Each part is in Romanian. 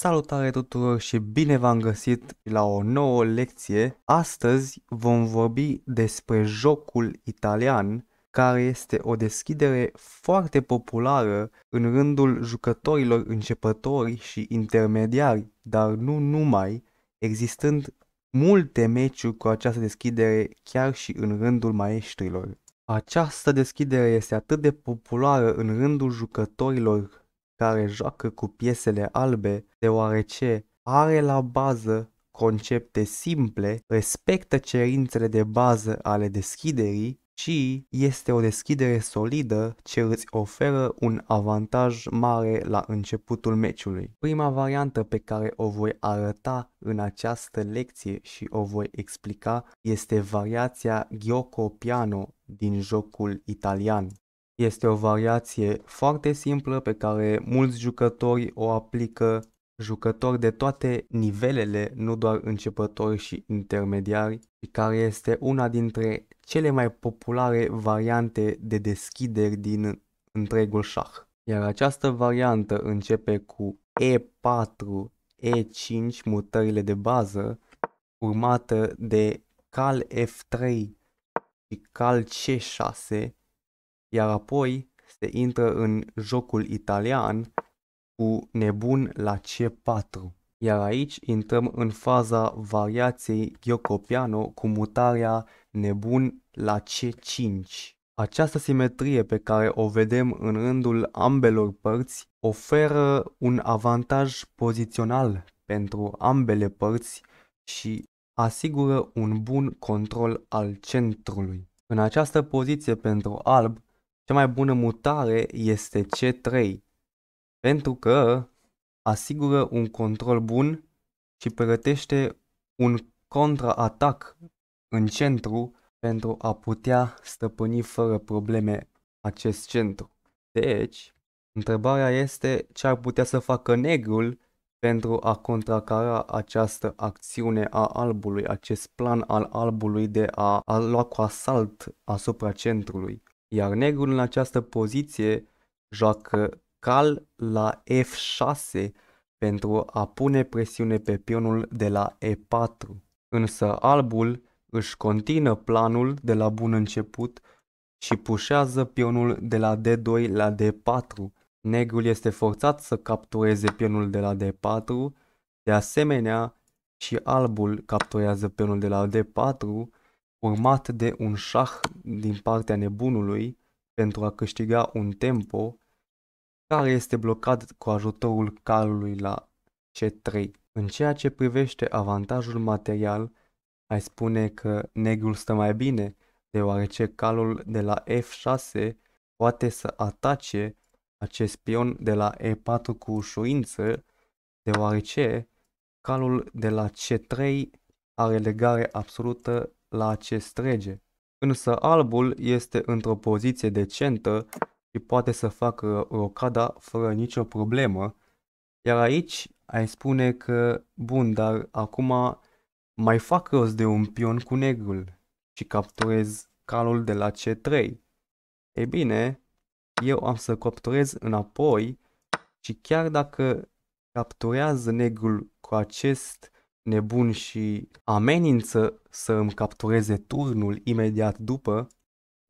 Salutare tuturor și bine v-am găsit la o nouă lecție. Astăzi vom vorbi despre jocul italian, care este o deschidere foarte populară în rândul jucătorilor începători și intermediari, dar nu numai, existând multe meciuri cu această deschidere chiar și în rândul maestrilor. Această deschidere este atât de populară în rândul jucătorilor care joacă cu piesele albe, deoarece are la bază concepte simple, respectă cerințele de bază ale deschiderii și este o deschidere solidă ce îți oferă un avantaj mare la începutul meciului. Prima variantă pe care o voi arăta în această lecție și o voi explica este variația Gioco Piano din jocul italian. Este o variație foarte simplă pe care mulți jucători o aplică jucători de toate nivelele, nu doar începători și intermediari, și care este una dintre cele mai populare variante de deschideri din întregul șah. Iar această variantă începe cu E4, E5 mutările de bază, urmată de Cal F3 și Cal C6, iar apoi se intră în jocul italian cu nebun la C4. Iar aici intrăm în faza variației Giocopiano cu mutarea nebun la C5. Această simetrie pe care o vedem în rândul ambelor părți oferă un avantaj pozițional pentru ambele părți și asigură un bun control al centrului. În această poziție pentru alb, cea mai bună mutare este C3, pentru că asigură un control bun și pregătește un contraatac în centru pentru a putea stăpâni fără probleme acest centru. Deci, întrebarea este ce ar putea să facă negrul pentru a contracara această acțiune a albului, acest plan al albului de a, a lua cu asalt asupra centrului iar negrul în această poziție joacă cal la F6 pentru a pune presiune pe pionul de la E4. Însă albul își continuă planul de la bun început și pușează pionul de la D2 la D4. Negrul este forțat să captureze pionul de la D4, de asemenea și albul capturează pionul de la D4 urmat de un șah din partea nebunului pentru a câștiga un tempo care este blocat cu ajutorul calului la C3. În ceea ce privește avantajul material, ai spune că negrul stă mai bine, deoarece calul de la F6 poate să atace acest pion de la E4 cu ușurință, deoarece calul de la C3 are legare absolută la acest rege. Însă albul este într-o poziție decentă și poate să facă rocada fără nicio problemă. Iar aici ai spune că, bun, dar acum mai fac rost de un pion cu negrul și capturez calul de la C3. Ei bine, eu am să capturez înapoi și chiar dacă capturează negrul cu acest nebun și amenință să îmi captureze turnul imediat după,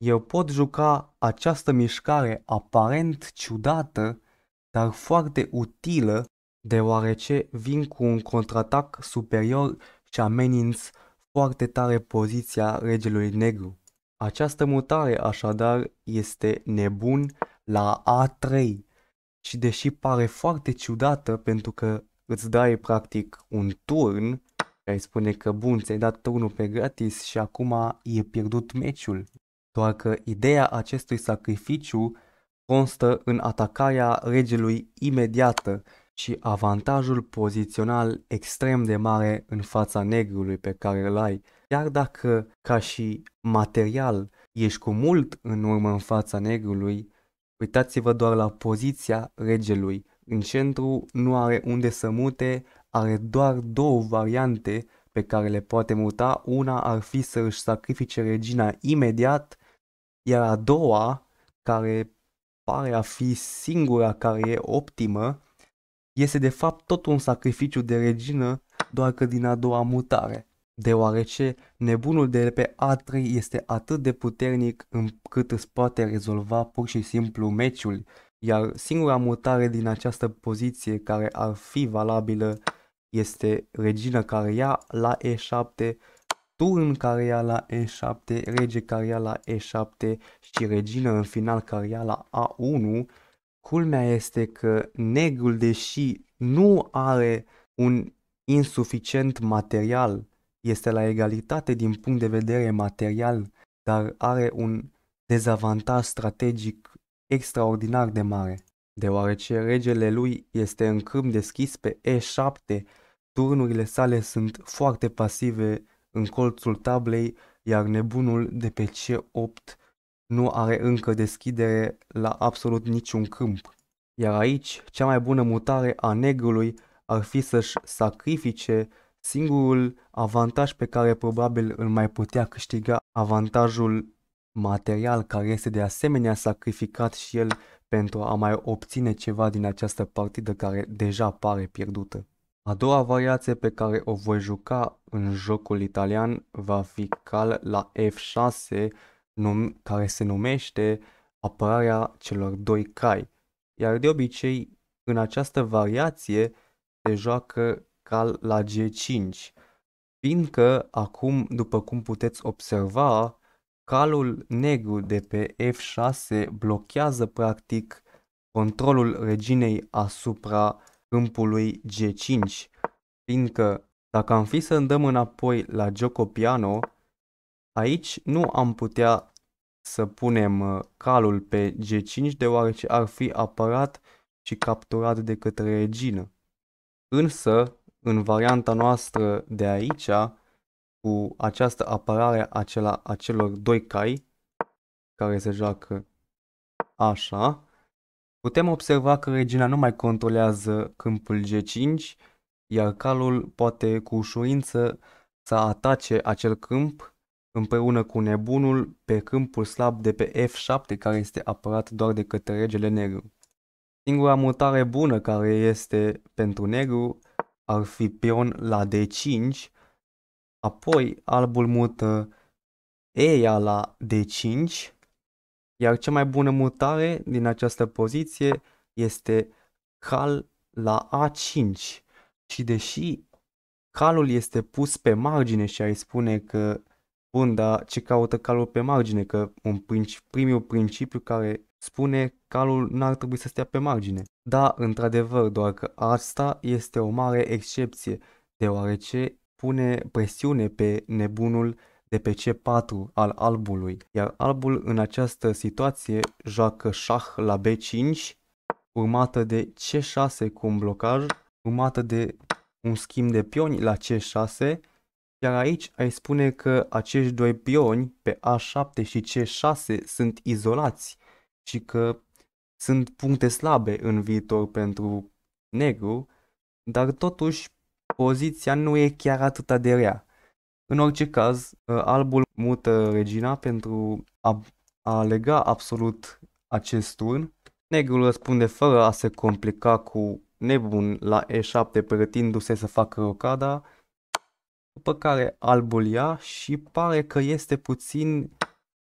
eu pot juca această mișcare aparent ciudată, dar foarte utilă, deoarece vin cu un contraatac superior și ameninț foarte tare poziția regelui negru. Această mutare așadar este nebun la A3 și deși pare foarte ciudată pentru că îți dai practic un turn care spune că bun, ți-ai dat turnul pe gratis și acum e pierdut meciul. Doar că ideea acestui sacrificiu constă în atacarea regelui imediată și avantajul pozițional extrem de mare în fața negrului pe care îl ai. Chiar dacă, ca și material, ești cu mult în urmă în fața negrului, uitați-vă doar la poziția regelui în centru nu are unde să mute, are doar două variante pe care le poate muta. Una ar fi să își sacrifice regina imediat, iar a doua, care pare a fi singura care e optimă, este de fapt tot un sacrificiu de regină, doar că din a doua mutare deoarece nebunul de pe A3 este atât de puternic încât îți poate rezolva pur și simplu meciul iar singura mutare din această poziție care ar fi valabilă este regina care ia la e7, turn care ia la e7, rege care ia la e7 și regina în final care ia la a1. Culmea este că negrul, deși nu are un insuficient material, este la egalitate din punct de vedere material, dar are un dezavantaj strategic extraordinar de mare, deoarece regele lui este în câmp deschis pe E7, turnurile sale sunt foarte pasive în colțul tablei, iar nebunul de pe C8 nu are încă deschidere la absolut niciun câmp. Iar aici, cea mai bună mutare a negrului ar fi să-și sacrifice singurul avantaj pe care probabil îl mai putea câștiga avantajul material care este de asemenea sacrificat și el pentru a mai obține ceva din această partidă care deja pare pierdută. A doua variație pe care o voi juca în jocul italian va fi cal la F6, num- care se numește apărarea celor doi cai, iar de obicei în această variație se joacă cal la G5, fiindcă acum, după cum puteți observa, calul negru de pe F6 blochează practic controlul reginei asupra câmpului G5, fiindcă dacă am fi să îndăm înapoi la Giocopiano, Piano, aici nu am putea să punem uh, calul pe G5 deoarece ar fi apărat și capturat de către regină. Însă, în varianta noastră de aici, cu această apărare a, cela, a celor doi cai care se joacă așa, putem observa că regina nu mai controlează câmpul G5, iar calul poate cu ușurință să atace acel câmp împreună cu nebunul pe câmpul slab de pe F7 care este apărat doar de către regele negru. Singura mutare bună care este pentru negru ar fi pion la D5 Apoi albul mută Eia la D5, iar cea mai bună mutare din această poziție este cal la A5. Și deși calul este pus pe margine și ai spune că bun, dar ce caută calul pe margine? Că un princip, primul principiu care spune calul n-ar trebui să stea pe margine. Da, într-adevăr, doar că asta este o mare excepție, deoarece pune presiune pe nebunul de pe C4 al albului, iar albul în această situație joacă șah la B5, urmată de C6 cu un blocaj, urmată de un schimb de pioni la C6, iar aici ai spune că acești doi pioni pe A7 și C6 sunt izolați și că sunt puncte slabe în viitor pentru negru, dar totuși poziția nu e chiar atât de rea. În orice caz, ă, albul mută regina pentru a, a lega absolut acest turn. Negrul răspunde fără a se complica cu nebun la E7 pregătindu se să facă rocada, după care albul ia și pare că este puțin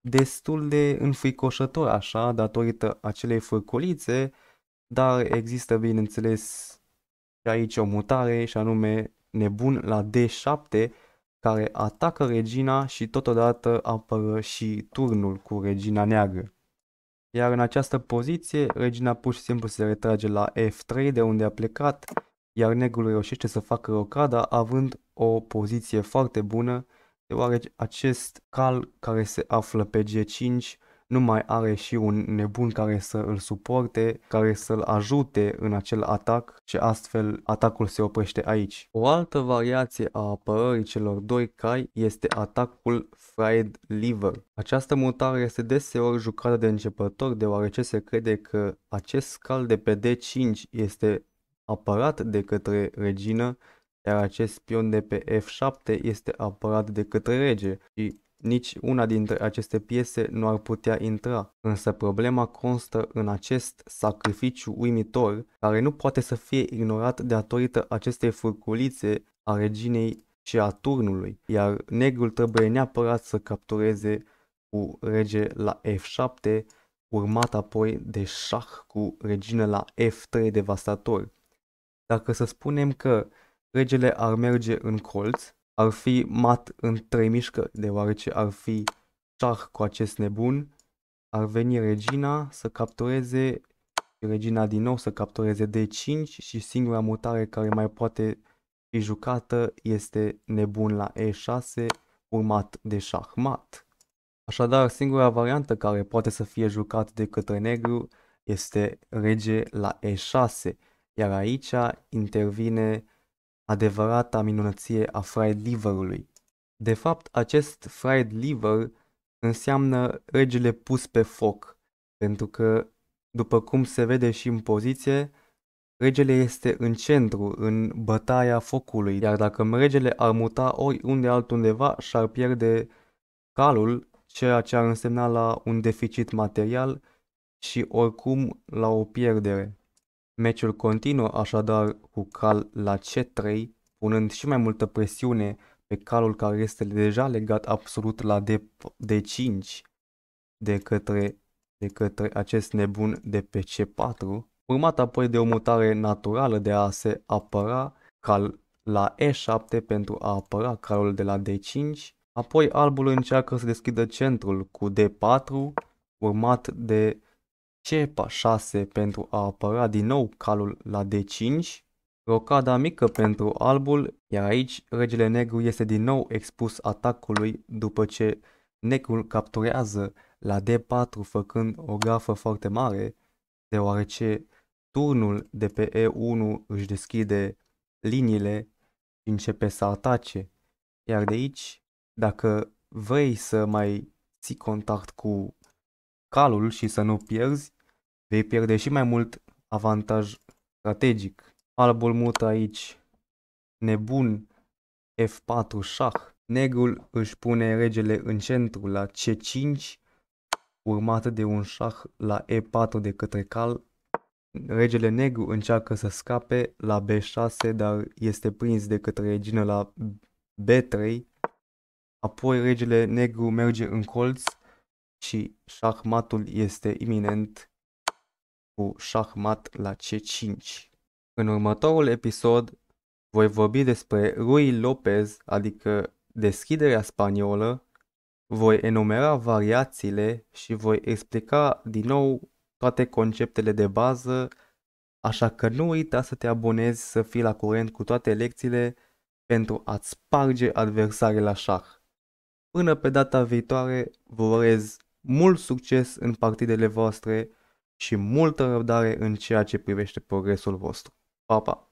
destul de înfricoșător așa datorită acelei furculițe, dar există bineînțeles și aici o mutare și anume nebun la D7 care atacă regina și totodată apără și turnul cu regina neagră. Iar în această poziție, regina pur și simplu se retrage la F3 de unde a plecat, iar negrul reușește să facă rocada având o poziție foarte bună, deoarece acest cal care se află pe G5 nu mai are și un nebun care să îl suporte, care să-l ajute în acel atac și astfel atacul se oprește aici. O altă variație a apărării celor doi cai este atacul Fried Liver. Această mutare este deseori jucată de începător deoarece se crede că acest scal de pe D5 este apărat de către regină iar acest pion de pe F7 este apărat de către rege și nici una dintre aceste piese nu ar putea intra, însă problema constă în acest sacrificiu uimitor care nu poate să fie ignorat datorită acestei furculițe a reginei și a turnului, iar negrul trebuie neapărat să captureze cu rege la F7, urmat apoi de șah cu regină la F3 devastator. Dacă să spunem că regele ar merge în colț, ar fi mat în trei mișcări, deoarece ar fi șah cu acest nebun, ar veni regina să captureze regina din nou să captureze D5 și singura mutare care mai poate fi jucată este nebun la E6 urmat de mat. Așadar, singura variantă care poate să fie jucat de către negru este rege la E6, iar aici intervine adevărata minunăție a fried liverului. De fapt, acest fried liver înseamnă regele pus pe foc, pentru că, după cum se vede și în poziție, regele este în centru, în bătaia focului, iar dacă regele ar muta oriunde altundeva, și-ar pierde calul, ceea ce ar însemna la un deficit material și oricum la o pierdere. Meciul continuă așadar cu cal la C3, punând și mai multă presiune pe calul care este deja legat absolut la D5 de către, de către acest nebun de pe C4, urmat apoi de o mutare naturală de a se apăra cal la E7 pentru a apăra calul de la D5, apoi albul încearcă să deschidă centrul cu D4, urmat de cepa 6 pentru a apăra din nou calul la D5, rocada mică pentru albul, iar aici regele negru este din nou expus atacului după ce negrul capturează la D4 făcând o gafă foarte mare, deoarece turnul de pe E1 își deschide liniile și începe să atace. Iar de aici, dacă vrei să mai ții contact cu calul și să nu pierzi, Vei pierde și mai mult avantaj strategic. Albul mută aici. Nebun. F4 șah. Negrul își pune regele în centru la C5, urmată de un șah la E4 de către cal. Regele negru încearcă să scape la B6, dar este prins de către regină la B3. Apoi regele negru merge în colț și șahmatul este iminent cu șahmat la C5. În următorul episod voi vorbi despre Rui Lopez, adică deschiderea spaniolă, voi enumera variațiile și voi explica din nou toate conceptele de bază, așa că nu uita să te abonezi să fii la curent cu toate lecțiile pentru a-ți sparge adversarii la șah. Până pe data viitoare, vă urez mult succes în partidele voastre și multă răbdare în ceea ce privește progresul vostru. Pa, pa!